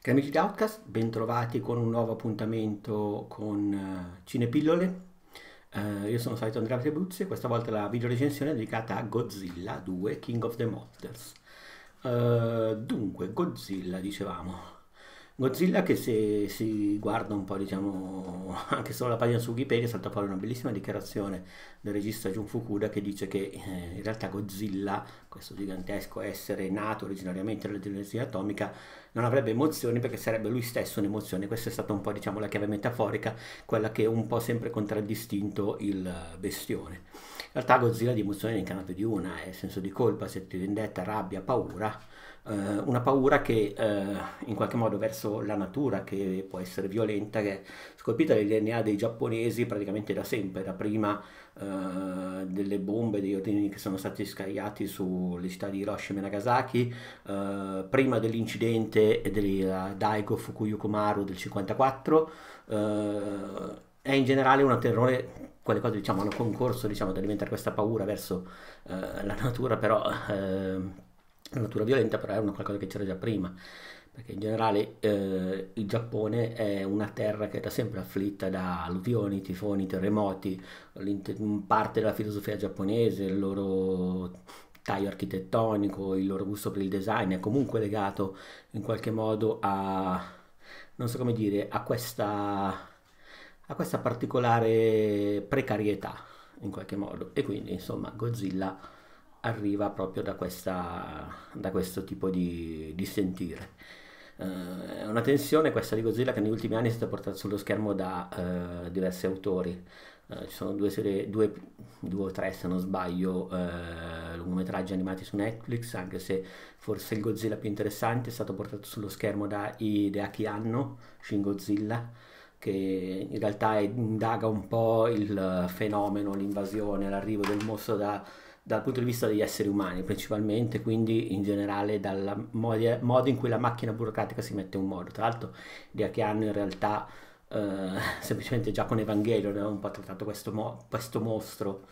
Cari amici di Outcast, bentrovati con un nuovo appuntamento con eh, Cinepillole. Uh, io sono Saito Andrea Trebuzzi e questa volta la video recensione è dedicata a Godzilla 2 King of the Monsters. Uh, eh, dunque, Godzilla, dicevamo, Godzilla che se si guarda un po' diciamo anche solo la pagina su Wikipedia salta fuori una bellissima dichiarazione del regista Jun Fukuda che dice che eh, in realtà Godzilla, questo gigantesco essere nato originariamente dall'energia atomica, non avrebbe emozioni perché sarebbe lui stesso un'emozione. Questa è stata un po' diciamo la chiave metaforica, quella che un po' sempre contraddistinto il eh, bestione. In realtà Godzilla di emozioni ne incarna di una, è senso di colpa, senso di vendetta, rabbia, paura. Eh, una paura che eh, in qualche modo verso la natura che può essere violenta, che è scolpita nel DNA dei giapponesi praticamente da sempre, da prima eh, delle bombe, degli ordini che sono stati scagliati sulle città di Hiroshima e Nagasaki, uh, prima dell'incidente della eh, Daigo Fukuyuko del 54, è in generale un terrore quelle cose diciamo, hanno concorso diciamo, ad alimentare questa paura verso la natura però la natura violenta però è una qualcosa che c'era già prima perché in generale eh, il Giappone è una terra che è da sempre afflitta da alluvioni, tifoni, terremoti, parte della filosofia giapponese, il loro taglio architettonico, il loro gusto per il design è comunque legato in qualche modo a, non so come dire, a questa, a questa particolare precarietà in qualche modo e quindi insomma Godzilla arriva proprio da, questa, da questo tipo di, di sentire. Eh, è una tensione questa di Godzilla che negli ultimi anni è stata portata sullo schermo da eh, diversi autori. Uh, ci sono due, serie, due, due, o tre se non sbaglio, eh, lungometraggi animati su Netflix, anche se forse il Godzilla più interessante è stato portato sullo schermo da Hideaki Anno, Shin Godzilla, che in realtà indaga un po' il fenomeno, l'invasione, l'arrivo del mostro da dal punto di vista degli esseri umani principalmente, quindi in generale dal modo in cui la macchina burocratica si mette in modo. Tra l'altro Diachiano in realtà, eh, semplicemente già con Evangelio aveva un po' trattato questo, mo- questo mostro,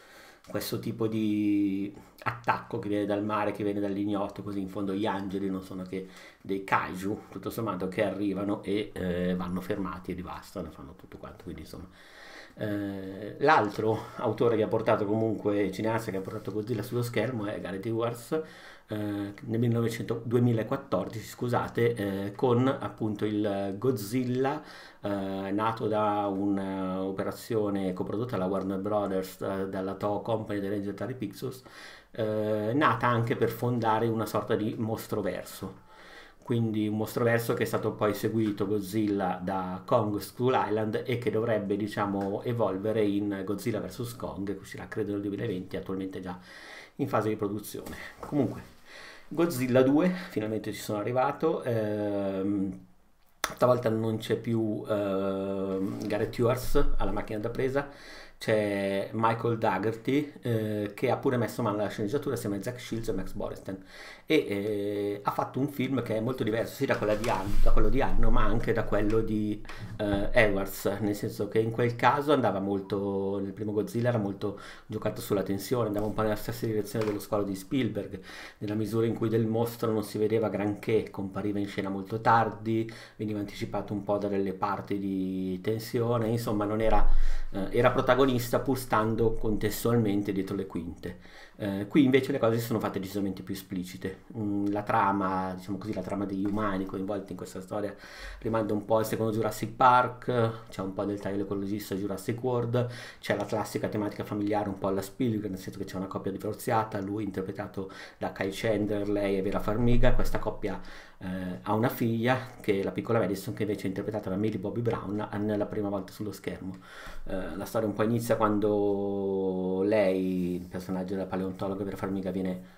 questo tipo di attacco che viene dal mare, che viene dall'ignoto, così in fondo gli angeli non sono che dei kaiju, tutto sommato, che arrivano e eh, vanno fermati e li fanno tutto quanto, quindi insomma eh, l'altro autore che ha portato comunque, cineasta che ha portato Godzilla sullo schermo è Gareth Edwards eh, nel 1900, 2014 scusate, eh, con appunto il Godzilla eh, nato da un'operazione coprodotta dalla Warner Brothers eh, dalla Toho Company delle Legendary Pictures nata anche per fondare una sorta di mostro verso quindi un mostro verso che è stato poi seguito Godzilla da Kong School Island e che dovrebbe diciamo evolvere in Godzilla vs Kong che uscirà credo nel 2020 attualmente già in fase di produzione comunque Godzilla 2 finalmente ci sono arrivato ehm, stavolta non c'è più ehm, Gareth Ewers alla macchina da presa c'è Michael Daggerty eh, che ha pure messo mano alla sceneggiatura assieme a Jack Shields e Max Boresten e eh, ha fatto un film che è molto diverso sia da, di Arno, da quello di Arno ma anche da quello di eh, Edwards nel senso che in quel caso andava molto nel primo Godzilla era molto giocato sulla tensione andava un po' nella stessa direzione dello squalo di Spielberg nella misura in cui del mostro non si vedeva granché compariva in scena molto tardi veniva veniva anticipato un po' dalle parti di tensione, insomma non era, eh, era protagonista pur stando contestualmente dietro le quinte. Eh, qui invece le cose si sono fatte decisamente più esplicite. Mm, la trama, diciamo così, la trama degli umani coinvolti in questa storia rimanda un po' al secondo Jurassic Park, c'è un po' del taglio ecologista Jurassic World, c'è la classica tematica familiare un po' alla Spielberg, nel senso che c'è una coppia divorziata, lui interpretato da Kyle Chandler, lei è Vera Farmiga, questa coppia eh, ha una figlia che è la piccola Madison che invece è interpretata da Mary Bobby Brown nella prima volta sullo schermo. Eh, la storia un po' inizia quando lei, il personaggio della Paleo paleontologa per Farmiga viene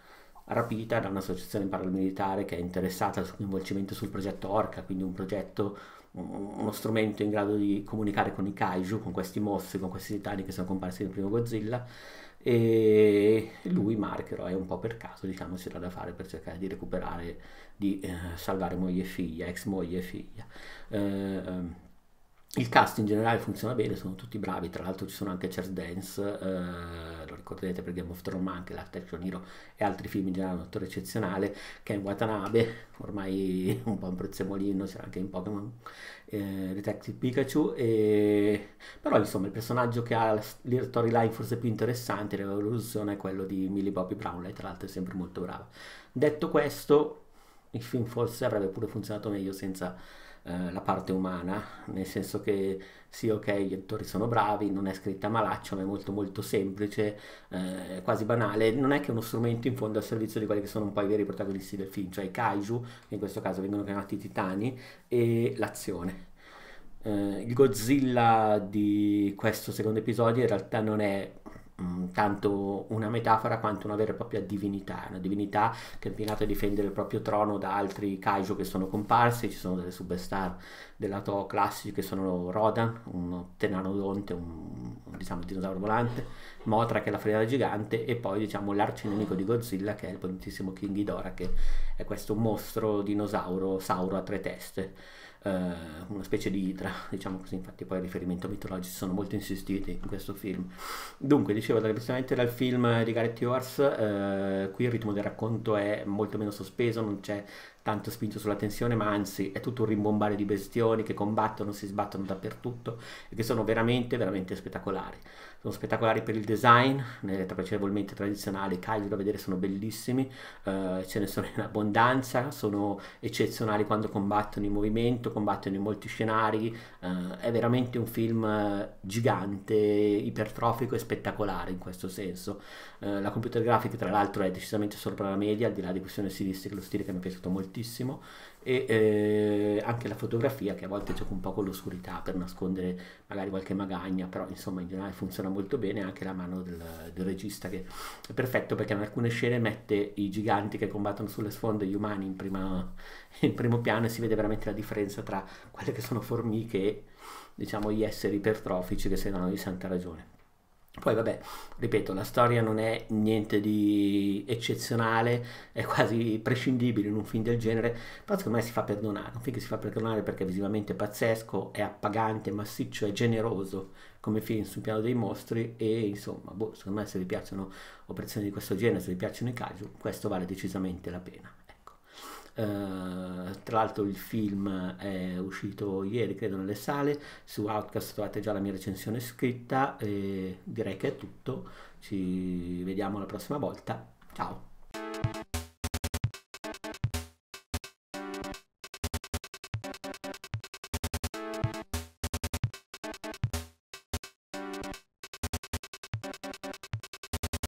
rapita da un'associazione paramilitare che è interessata al suo coinvolgimento sul progetto Orca, quindi un progetto, uno strumento in grado di comunicare con i kaiju, con questi mossi, con questi titani che sono comparsi nel primo Godzilla e lui, Mark, però, è un po' per caso, diciamo, si dà da fare per cercare di recuperare, di eh, salvare moglie e figlia, ex moglie e figlia. Eh, ehm, il cast in generale funziona bene, sono tutti bravi, tra l'altro ci sono anche Charles Dance, eh, lo ricorderete per Game of Thrones, ma anche Last Nero e altri film in generale, un attore eccezionale, Ken Watanabe, ormai un po' un prezzemolino, c'era anche in Pokémon, eh, Detective Pikachu, e... però insomma il personaggio che ha la storyline forse più interessante, l'evoluzione, è quello di Millie Bobby Brown, lei tra l'altro è sempre molto brava. Detto questo, il film forse avrebbe pure funzionato meglio senza eh, la parte umana, nel senso che sì, ok, gli attori sono bravi, non è scritta malaccio, ma è molto molto semplice, eh, quasi banale, non è che uno strumento in fondo al servizio di quelli che sono un po' i veri protagonisti del film, cioè i kaiju, che in questo caso vengono chiamati titani, e l'azione. Eh, il Godzilla di questo secondo episodio in realtà non è Mm, tanto una metafora quanto una vera e propria divinità, una divinità che è impegnata a difendere il proprio trono da altri kaiju che sono comparsi, ci sono delle superstar del lato classico che sono Rodan, un tenanodonte, un, diciamo, dinosauro volante, Motra che è la freda gigante e poi diciamo l'arcinemico di Godzilla che è il potentissimo King Ghidorah che è questo mostro dinosauro sauro a tre teste eh, una specie di idra, diciamo così, infatti poi i riferimenti mitologici sono molto insistiti in questo film. Dunque, dicevo, diversamente dal film di Gareth Edwards, eh, qui il ritmo del racconto è molto meno sospeso, non c'è tanto spinto sulla tensione, ma anzi è tutto un rimbombare di bestioni che combattono, si sbattono dappertutto e che sono veramente, veramente spettacolari. Sono spettacolari per il design, piacevolmente tradizionali, i kaiju da vedere sono bellissimi, eh, ce ne sono in abbondanza, sono eccezionali quando combattono in movimento, combattono in molti scenari, eh, è veramente un film eh, gigante, ipertrofico e spettacolare in questo senso. Eh, la computer graphic tra l'altro è decisamente sopra la media, al di là di questione stilistica, lo stile che mi è piaciuto moltissimo moltissimo e eh, anche la fotografia che a volte gioca un po' con l'oscurità per nascondere magari qualche magagna, però insomma in generale funziona molto bene anche la mano del, del regista che è perfetto perché in alcune scene mette i giganti che combattono sulle sfonde gli umani in, prima, in primo piano e si vede veramente la differenza tra quelle che sono formiche e diciamo gli esseri ipertrofici che se no di santa ragione. Poi vabbè, ripeto, la storia non è niente di eccezionale, è quasi prescindibile in un film del genere, però secondo me si fa perdonare, un film che si fa perdonare perché è visivamente pazzesco, è appagante, massiccio, è generoso come film sul piano dei mostri e insomma, boh, secondo me se vi piacciono operazioni di questo genere, se vi piacciono i kaiju, questo vale decisamente la pena. Eh, tra l'altro il film è uscito ieri, credo, nelle sale. Su Outcast trovate già la mia recensione scritta. E direi che è tutto. Ci vediamo la prossima volta.